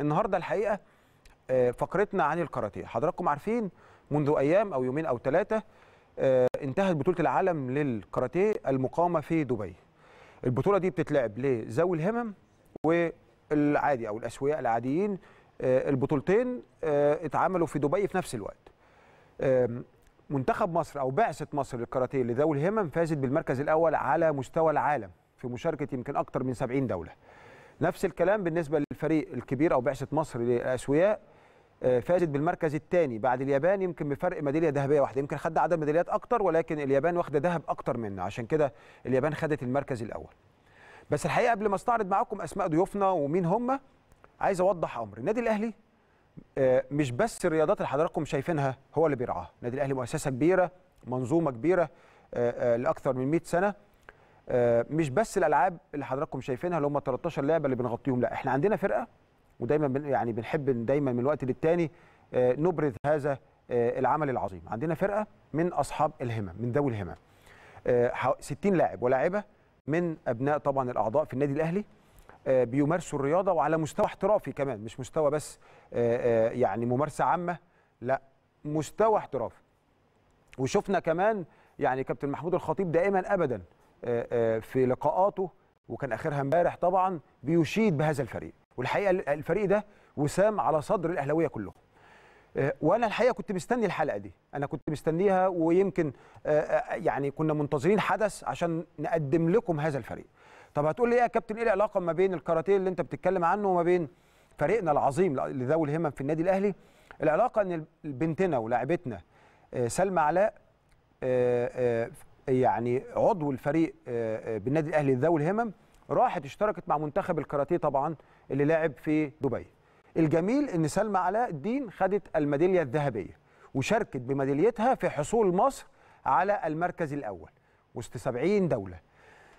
النهارده الحقيقه آه، فقرتنا عن الكاراتيه حضراتكم عارفين منذ ايام او يومين او ثلاثه آه، انتهت بطوله العالم للكاراتيه المقامه في دبي البطوله دي بتتلعب لذوي الهمم والعادي او الاسوياء العاديين آه، البطولتين اتعملوا في دبي في نفس الوقت منتخب مصر او بعثه مصر للكاراتيه لذوي الهمم فازت بالمركز الاول على مستوى العالم في مشاركه يمكن اكثر من 70 دوله نفس الكلام بالنسبه للفريق الكبير او بعثه مصر للاسوياء آه، فازت بالمركز الثاني بعد اليابان يمكن بفرق ميداليه ذهبيه واحده يمكن خد عدد ميداليات اكتر ولكن اليابان واخده ذهب اكتر منه عشان كده اليابان خدت المركز الاول بس الحقيقه قبل ما استعرض معاكم اسماء ضيوفنا ومين هم عايز اوضح امر النادي الاهلي آه، مش بس الرياضات اللي حضراتكم شايفينها هو اللي بيرعاها النادي الاهلي مؤسسه كبيره منظومه كبيره آه، لاكثر من 100 سنه آه، مش بس الالعاب اللي حضراتكم شايفينها اللي هم 13 لعبه اللي بنغطيهم لا احنا عندنا فرقه ودايما يعني بنحب دايما من الوقت للتاني آه، نبرز هذا آه، العمل العظيم عندنا فرقه من اصحاب الهمم من ذوي الهمم 60 لاعب ولاعبه من ابناء طبعا الاعضاء في النادي الاهلي بيمارسوا الرياضه وعلى مستوى احترافي كمان مش مستوى بس يعني ممارسه عامه لا مستوى احترافي وشفنا كمان يعني كابتن محمود الخطيب دائما ابدا آه، آه، في لقاءاته وكان اخرها امبارح طبعا بيشيد بهذا الفريق والحقيقه الفريق ده وسام على صدر الاهلاويه كلهم آه، وانا الحقيقه كنت مستني الحلقه دي انا كنت مستنيها ويمكن يعني كنا منتظرين حدث عشان نقدم لكم هذا الفريق طب هتقول لي ايه يا كابتن ايه العلاقه ما بين الكاراتيه اللي انت بتتكلم عنه وما بين فريقنا العظيم لذوي الهمم في النادي الاهلي العلاقه ان بنتنا ولاعبتنا سلمى علاء يعني عضو الفريق آه، آه، بالنادي الاهلي ذوي الهمم راحت اشتركت مع منتخب الكاراتيه طبعا اللي لعب في دبي. الجميل ان سلمى علاء الدين خدت الميداليه الذهبيه وشاركت بميداليتها في حصول مصر على المركز الاول وسط 70 دوله.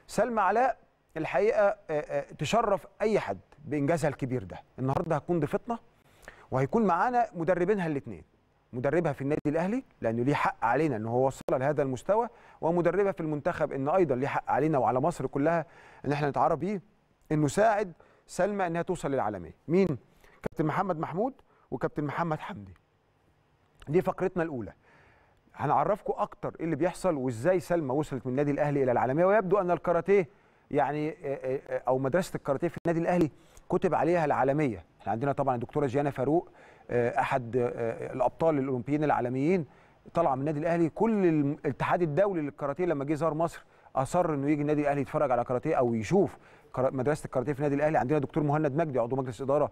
سلمى علاء الحقيقه آه، تشرف اي حد بانجازها الكبير ده. النهارده هتكون ضيفتنا وهيكون معانا مدربينها الاثنين مدربها في النادي الاهلي لانه ليه حق علينا ان هو وصلها لهذا المستوى ومدربها في المنتخب ان ايضا ليه حق علينا وعلى مصر كلها ان احنا نتعرف بيه انه ساعد سلمى انها توصل للعالميه مين كابتن محمد محمود وكابتن محمد حمدي دي فقرتنا الاولى هنعرفكم اكتر ايه اللي بيحصل وازاي سلمى وصلت من النادي الاهلي الى العالميه ويبدو ان الكاراتيه يعني او مدرسه الكاراتيه في النادي الاهلي كتب عليها العالميه احنا عندنا طبعا الدكتوره جيانا فاروق آه، احد آه، آه، الابطال الاولمبيين العالميين طلع من النادي الاهلي كل الاتحاد الدولي للكاراتيه لما جه زار مصر اصر انه يجي النادي الاهلي يتفرج على كاراتيه او يشوف مدرسه الكاراتيه في النادي الاهلي عندنا دكتور مهند مجدي عضو مجلس اداره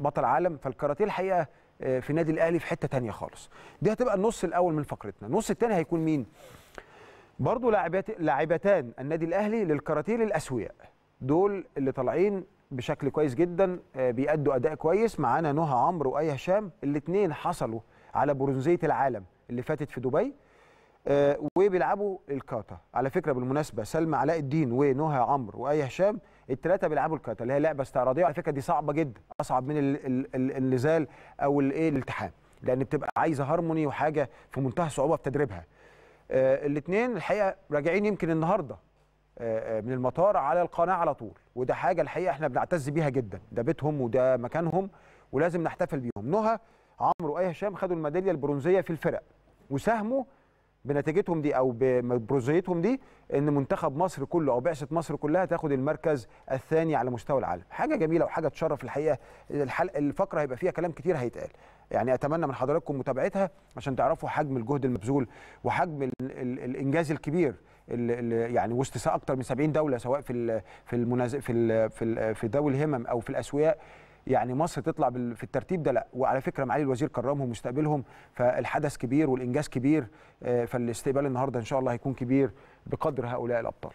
بطل عالم فالكاراتيه الحقيقه في النادي الاهلي في حته ثانيه خالص دي هتبقى النص الاول من فقرتنا النص الثاني هيكون مين برضه لاعبتان النادي الاهلي للكاراتيه للاسوياء دول اللي طالعين بشكل كويس جدا آه، بيأدوا اداء كويس معانا نهى عمرو واي هشام الاثنين حصلوا على برونزيه العالم اللي فاتت في دبي آه، وبيلعبوا الكاتا على فكره بالمناسبه سلمى علاء الدين ونهى عمرو واي هشام الثلاثه بيلعبوا الكاتا اللي هي لعبه استعراضيه على فكره دي صعبه جدا اصعب من النزال او الايه الالتحام لان بتبقى عايزه هارموني وحاجه في منتهى الصعوبه في تدريبها آه، الاثنين الحقيقه راجعين يمكن النهارده آه، آه، من المطار على القناه على طول وده حاجه الحقيقه احنا بنعتز بيها جدا ده بيتهم وده مكانهم ولازم نحتفل بيهم نهى عمرو اي هشام خدوا الميداليه البرونزيه في الفرق وساهموا بنتيجتهم دي او ببرونزيتهم دي ان منتخب مصر كله او بعثه مصر كلها تاخد المركز الثاني على مستوى العالم حاجه جميله وحاجه تشرف الحقيقه الحلقه الفقره هيبقى فيها كلام كتير هيتقال يعني اتمنى من حضراتكم متابعتها عشان تعرفوا حجم الجهد المبذول وحجم الانجاز الكبير يعني وسط اكتر من 70 دوله سواء في في في في في الهمم او في الاسوياء يعني مصر تطلع في الترتيب ده لا وعلى فكره معالي الوزير كرمهم واستقبلهم فالحدث كبير والانجاز كبير آه، فالاستقبال النهارده ان شاء الله هيكون كبير بقدر هؤلاء الابطال